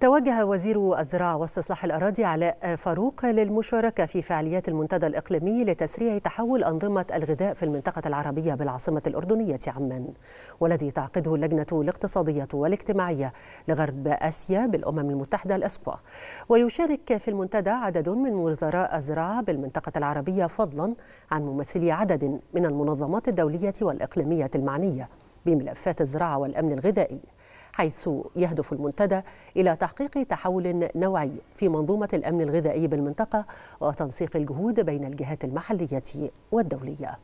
توجه وزير الزراعة واستصلاح الأراضي علاء فاروق للمشاركة في فعاليات المنتدى الإقليمي لتسريع تحول أنظمة الغذاء في المنطقة العربية بالعاصمة الأردنية عمان والذي تعقده اللجنة الاقتصادية والاجتماعية لغرب آسيا بالأمم المتحدة الأسبوع ويشارك في المنتدى عدد من وزراء الزراعة بالمنطقة العربية فضلا عن ممثلي عدد من المنظمات الدولية والإقليمية المعنية بملفات الزراعة والأمن الغذائي حيث يهدف المنتدى إلى تحقيق تحول نوعي في منظومة الأمن الغذائي بالمنطقة وتنسيق الجهود بين الجهات المحلية والدولية